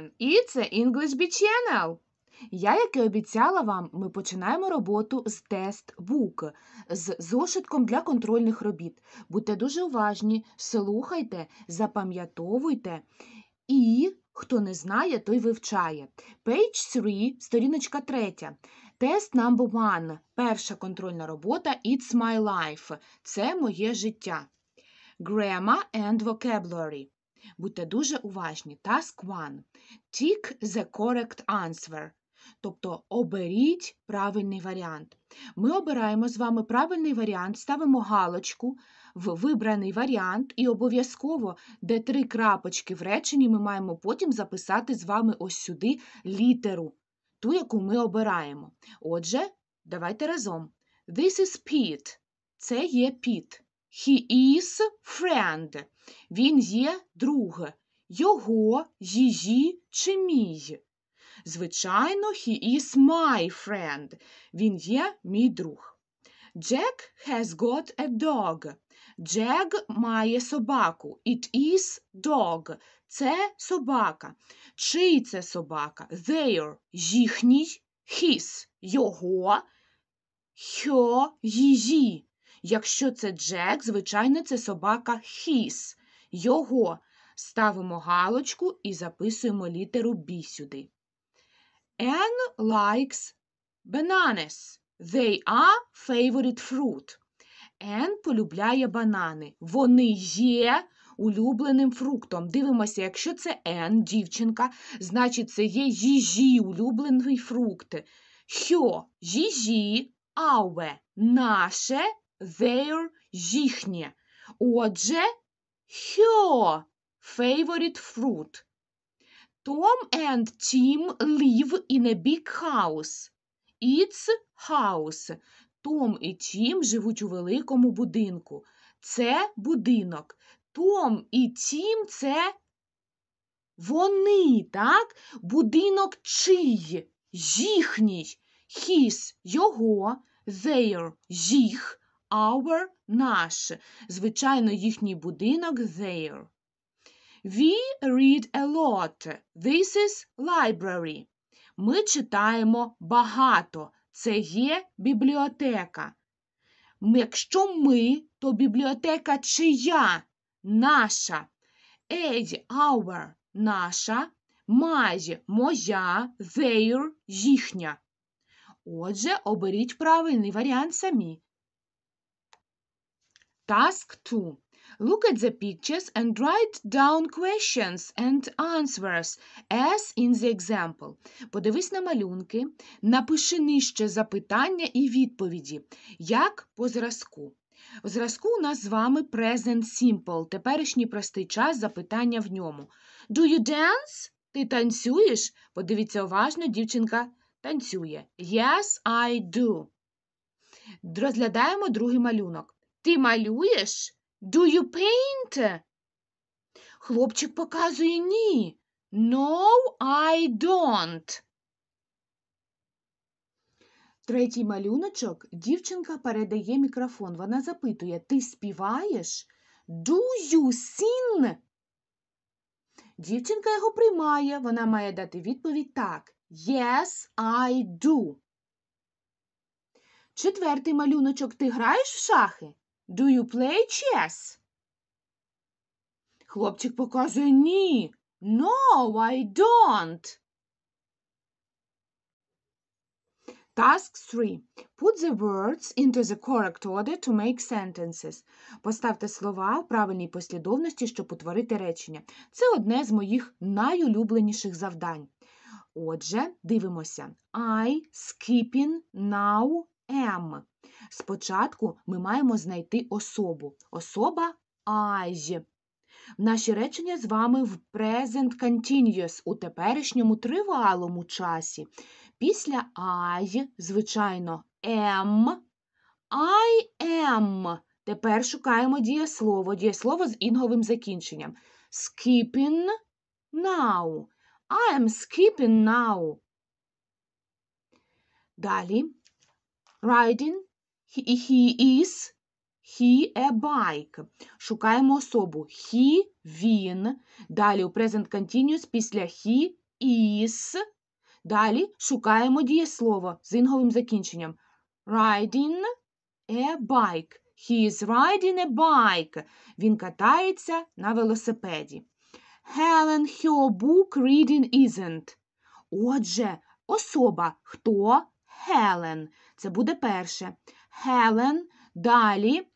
everyone! І це English Bee Channel! Я, як і обіцяла вам, ми починаємо роботу з тест-бук, з зошитком для контрольних робіт. Будьте дуже уважні, слухайте, запам'ятовуйте. І, хто не знає, той вивчає. Page 3, сторіночка 3. Тест number one. Перша контрольна робота It's my life. Це моє життя. Grammar and vocabulary. Будьте дуже уважні. Task 1. Tick the correct answer. Тобто оберіть правильний варіант. Ми обираємо з вами правильний варіант, ставимо галочку в вибраний варіант, і обов'язково, де три крапочки в реченні, ми маємо потім записати з вами ось сюди літеру, ту, яку ми обираємо. Отже, давайте разом. This is Pete. Це є Піт. He is friend. Він є друг. Його, її чи мій. Звичайно, he is my friend. Він є мій друг. Jack has got a dog. Jack має собаку. It is dog. Це собака. Чий це собака? Their їхній, his, його, her, її. Якщо це Джек, звичайно, це собака his, його. Ставимо галочку і записуємо літеру Бі сюди. Anne likes bananas. They are favorite fruit. Anne полюбляє банани. Вони є улюбленим фруктом. Дивимося, якщо це N, дівчинка, значить це є їжі улюблений фрукт. Хьо, їжі, ауе, наше their їхнє. Отже, her favorite fruit. Tom and Tim live in a big house. It's house. Том і Тім живуть у великому будинку. Це будинок. Том і Тім це вони, так? Будинок чий? Їхній. His – його, their – їх. Our наш. Звичайно, їхній будинок their. We read a lot. This is library. Ми читаємо багато. Це є бібліотека. Якщо ми, то бібліотека чия? Наша. Age our наша. My моя, their їхня. Отже, оберіть правильний варіант самі. Task 2. Look at the pictures and write down questions and answers as in the example. Подивись на малюнки, напиши нижче запитання і відповіді, як по зразку. В зразку у нас з вами Present Simple, теперішній простий час запитання в ньому. Do you dance? Ти танцюєш? Подивіться уважно, дівчинка танцює. Yes, I do. Розглядаємо другий малюнок. Ти малюєш? Do you paint? Хлопчик показує ні. No, I don't. Третій малюночок дівчинка передає мікрофон. Вона запитує Ти співаєш? Do you sing? Дівчинка його приймає. Вона має дати відповідь так. Yes, I do. Четвертий малюночок. Ти граєш в шахи? Do you play chess? Хлопчик показує ні. No, I don't. Task 3. Put the words into the correct order to make sentences. Поставте слова в правильній послідовності, щоб утворити речення. Це одне з моїх найулюбленіших завдань. Отже, дивимося. I skipping now am. Спочатку ми маємо знайти особу. Особа «Айж». Наші речення з вами в Present Continuous у теперішньому тривалому часі. Після I, звичайно, am, ем. I am. Тепер шукаємо дієслово. Дієслово з інговим закінченням. Skipping now. I am skipping now. Далі. Riding He is, he a bike. Шукаємо особу. He, він. Далі у present continuous після he is. Далі шукаємо дієслово з інговим закінченням. Riding a bike. He is riding a bike. Він катається на велосипеді. Helen, her book reading isn't. Отже, особа хто Helen. Це буде перше. Helen. Далі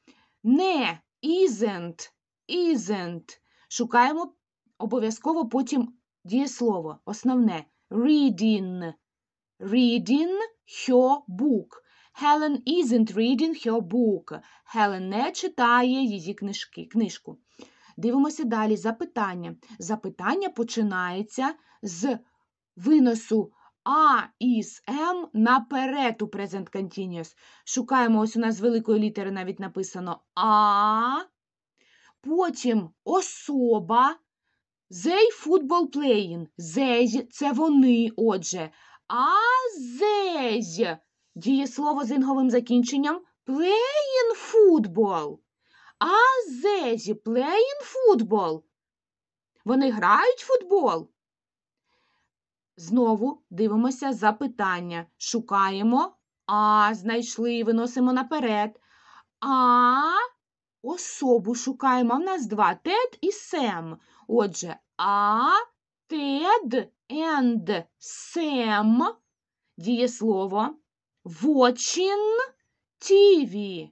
не isn't. Isn't. Шукаємо обов'язково потім дієслово. Основне reading. Reading her book. Helen isn't reading her book. Helen не читає її книжки, книжку. Дивимося далі. Запитання. Запитання починається з виносу а із М наперед у Present Continuous. Шукаємо, ось у нас з великої літери навіть написано А. Потім особа. They football playing. They – це вони, отже. А they – дієслово з інговим закінченням playing football. А they – playing football. Вони грають футбол. Знову дивимося запитання. Шукаємо А, знайшли, і виносимо наперед. А особу шукаємо. А в нас два тед і сем. Отже, а тед and сем дієслово. Watching TV.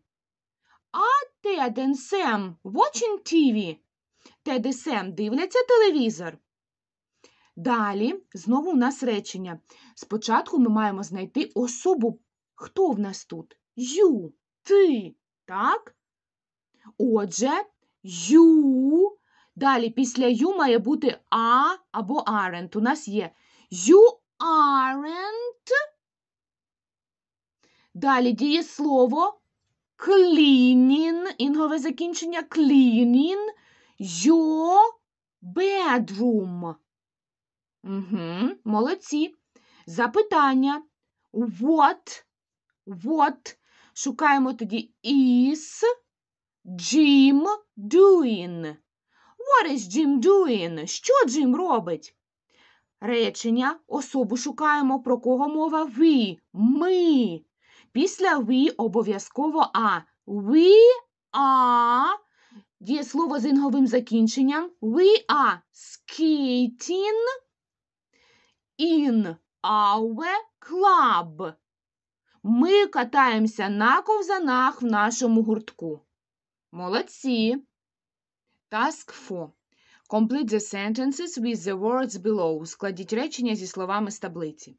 А тед and сем. Watching TV. Тед і сем дивляться телевізор. Далі, знову у нас речення. Спочатку ми маємо знайти особу. Хто в нас тут? Ю, ти. Так? Отже, ю. Далі після ю має бути а або aren't. У нас є you aren't. Далі діє слово cleaning, інгове закінчення cleaning your bedroom. Угу, Молодці. Запитання. What? What? Шукаємо тоді is Jim doing? What is Jim doing? Що Джим робить? Речення. Особу шукаємо, про кого мова Ви. Ми. Після ви обов'язково а. We are. Діє слово з інговим закінченням. We are skating in our club. Ми катаємося на ковзанах в нашому гуртку. Молодці. Task 4. Complete the sentences with the words below. Складіть речення зі словами з таблиці.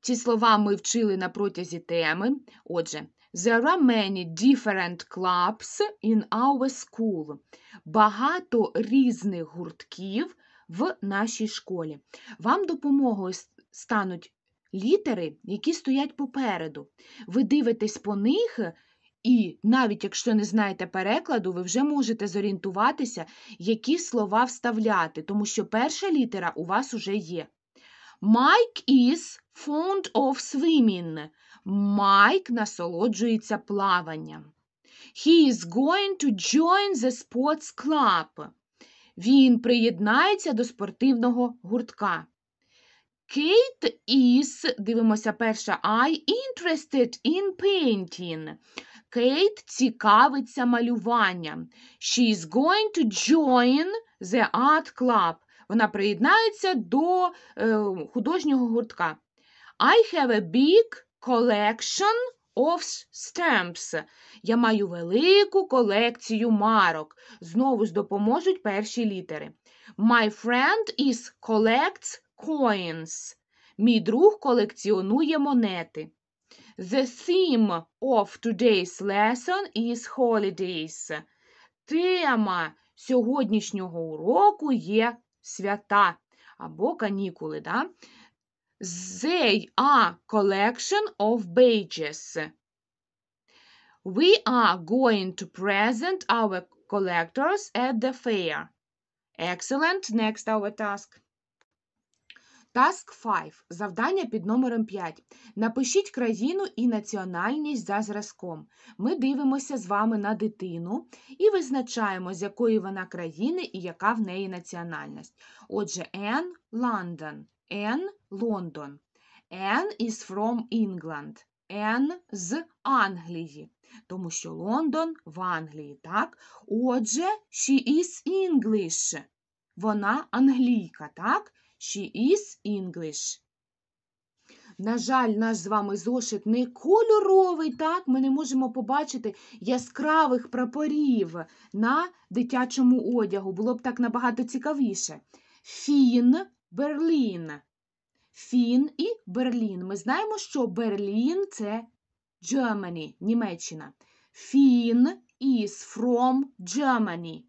Ці слова ми вчили на протязі теми. Отже, there are many different clubs in our school. Багато різних гуртків в нашій школі. Вам допомогою стануть літери, які стоять попереду. Ви дивитесь по них. І навіть якщо не знаєте перекладу, ви вже можете зорієнтуватися, які слова вставляти, тому що перша літера у вас уже є. Mike is fond of swimming. Майк насолоджується плаванням. He is going to join the sports club. Він приєднається до спортивного гуртка. Kate is, дивимося, перша I, interested in painting. Кейт цікавиться малюванням. She is going to join the art club. Вона приєднається до е, художнього гуртка. I have a big collection of stamps. Я маю велику колекцію марок. Знову ж допоможуть перші літери. My friend is collects coins. Мій друг колекціонує монети. The theme of today's lesson is holidays. Тема сьогоднішнього уроку є свята або канікули. Да? They are collection of badges. We are going to present our collectors at the fair. Excellent. Next our task. Task 5. Завдання під номером 5. Напишіть країну і національність за зразком. Ми дивимося з вами на дитину і визначаємо, з якої вона країни і яка в неї національність. Отже, Anne London. Anne Лондон. Anne is from England. Anne з Англії. Тому що Лондон в Англії, так? Отже, she is English. Вона англійка, так? She is English. На жаль, наш з вами зошит не кольоровий, так? Ми не можемо побачити яскравих прапорів на дитячому одягу. Було б так набагато цікавіше. Фін Берлін. Фін і Берлін. Ми знаємо, що Берлін це Germany, Німеччина. Фін is from Germany.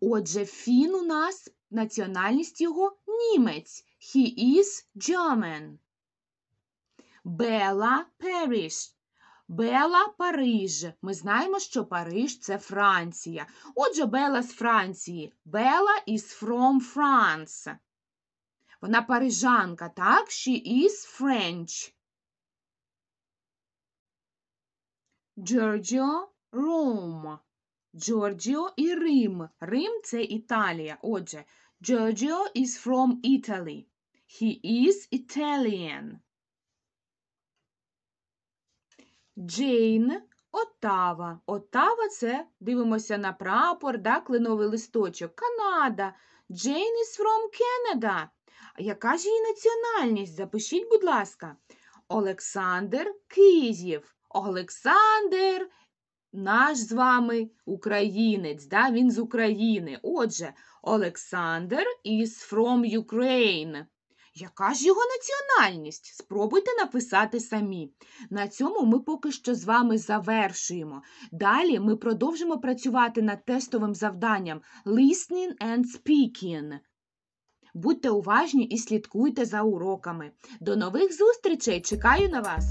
Отже, фін у нас національність його німець. He is German. Бела Періш. Бела Париж. Ми знаємо, що Париж це Франція. Отже, Бела з Франції. Бела is from France. Вона парижанка, так? She is French. Giorgio Rome. Giorgio і Рим. Рим це Італія. Отже, Giorgio is from Italy. He is Italian. Джейн Отава. Отава це дивимося на прапор, да, кленовий листочок. Канада. Джейн is from Canada. Яка ж її національність? Запишіть, будь ласка, Олександр Кизів. Олександр, наш з вами українець. да? Він з України. Отже, Олександр is from Ukraine. Яка ж його національність? Спробуйте написати самі. На цьому ми поки що з вами завершуємо. Далі ми продовжимо працювати над тестовим завданням Listening and Speaking. Будьте уважні і слідкуйте за уроками. До нових зустрічей! Чекаю на вас!